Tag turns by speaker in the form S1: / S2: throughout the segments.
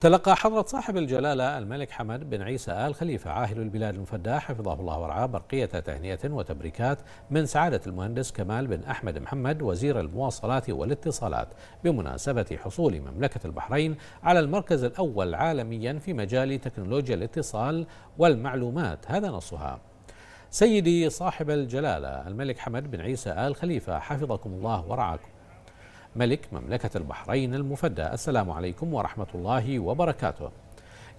S1: تلقى حضرة صاحب الجلالة الملك حمد بن عيسى آل خليفة عاهل البلاد المفدى حفظه الله ورعاه برقية تهنئة وتبريكات من سعادة المهندس كمال بن أحمد محمد وزير المواصلات والاتصالات بمناسبة حصول مملكة البحرين على المركز الأول عالميا في مجال تكنولوجيا الاتصال والمعلومات هذا نصها سيدي صاحب الجلالة الملك حمد بن عيسى آل خليفة حفظكم الله ورعاكم ملك مملكة البحرين المفدى السلام عليكم ورحمة الله وبركاته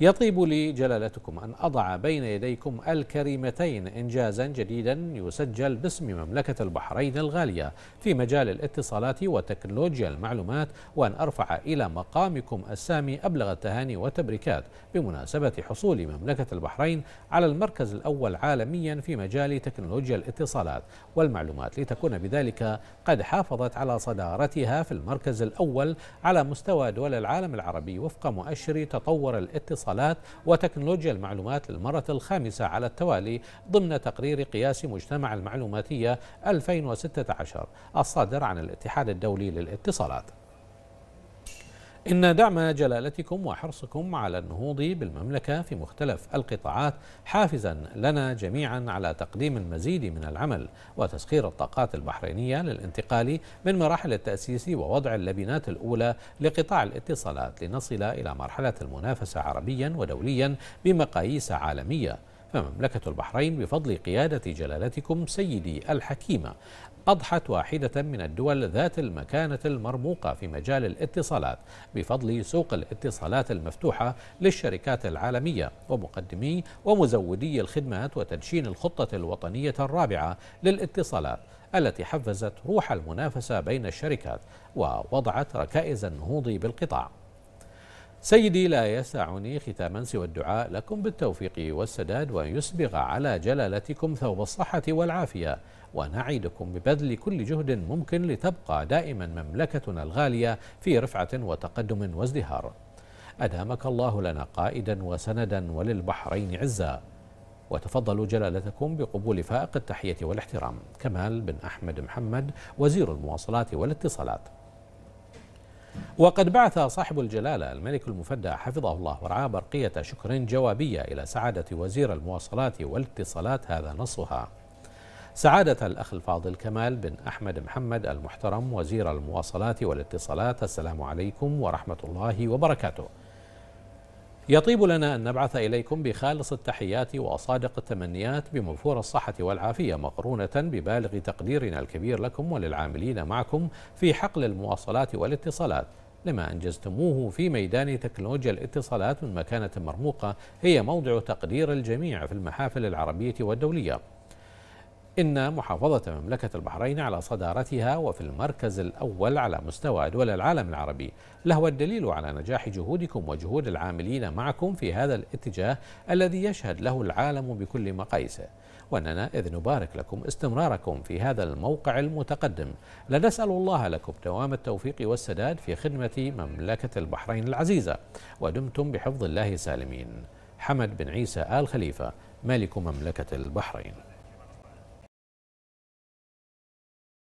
S1: يطيب لي جلالتكم أن أضع بين يديكم الكريمتين إنجازا جديدا يسجل باسم مملكة البحرين الغالية في مجال الاتصالات وتكنولوجيا المعلومات وأن أرفع إلى مقامكم السامي أبلغ التهاني والتبريكات بمناسبة حصول مملكة البحرين على المركز الأول عالميا في مجال تكنولوجيا الاتصالات والمعلومات لتكون بذلك قد حافظت على صدارتها في المركز الأول على مستوى دول العالم العربي وفق مؤشر تطور الاتصالات الاتصالات وتكنولوجيا المعلومات للمرة الخامسة على التوالي ضمن تقرير قياس مجتمع المعلوماتية 2016 الصادر عن الاتحاد الدولي للاتصالات إن دعم جلالتكم وحرصكم على النهوض بالمملكة في مختلف القطاعات حافزا لنا جميعا على تقديم المزيد من العمل وتسخير الطاقات البحرينية للانتقال من مراحل التأسيس ووضع اللبنات الأولى لقطاع الاتصالات لنصل إلى مرحلة المنافسة عربيا ودوليا بمقاييس عالمية فمملكة البحرين بفضل قيادة جلالتكم سيدي الحكيمة أضحت واحدة من الدول ذات المكانة المرموقة في مجال الاتصالات بفضل سوق الاتصالات المفتوحة للشركات العالمية ومقدمي ومزودي الخدمات وتدشين الخطة الوطنية الرابعة للاتصالات التي حفزت روح المنافسة بين الشركات ووضعت ركائز النهوض بالقطاع سيدي لا يسعني ختاما سوى الدعاء لكم بالتوفيق والسداد وأن يسبغ على جلالتكم ثوب الصحة والعافية ونعدكم ببذل كل جهد ممكن لتبقى دائما مملكتنا الغالية في رفعة وتقدم وازدهار أدامك الله لنا قائدا وسندا وللبحرين عزا وتفضلوا جلالتكم بقبول فائق التحية والاحترام كمال بن أحمد محمد وزير المواصلات والاتصالات وقد بعث صاحب الجلالة الملك المفدى حفظه الله ورعاه برقية شكر جوابية إلى سعادة وزير المواصلات والاتصالات هذا نصها سعادة الأخ الفاضل كمال بن أحمد محمد المحترم وزير المواصلات والاتصالات السلام عليكم ورحمة الله وبركاته يطيب لنا أن نبعث إليكم بخالص التحيات وصادق التمنيات بموفور الصحة والعافية مقرونة ببالغ تقديرنا الكبير لكم وللعاملين معكم في حقل المواصلات والاتصالات لما أنجزتموه في ميدان تكنولوجيا الاتصالات من مكانة مرموقة هي موضع تقدير الجميع في المحافل العربية والدولية إن محافظة مملكة البحرين على صدارتها وفي المركز الأول على مستوى دول العالم العربي لهو الدليل على نجاح جهودكم وجهود العاملين معكم في هذا الاتجاه الذي يشهد له العالم بكل مقاييسه وأننا إذ نبارك لكم استمراركم في هذا الموقع المتقدم لنسأل الله لكم دوام التوفيق والسداد في خدمة مملكة البحرين العزيزة ودمتم بحفظ الله سالمين حمد بن عيسى آل خليفة مالك مملكة البحرين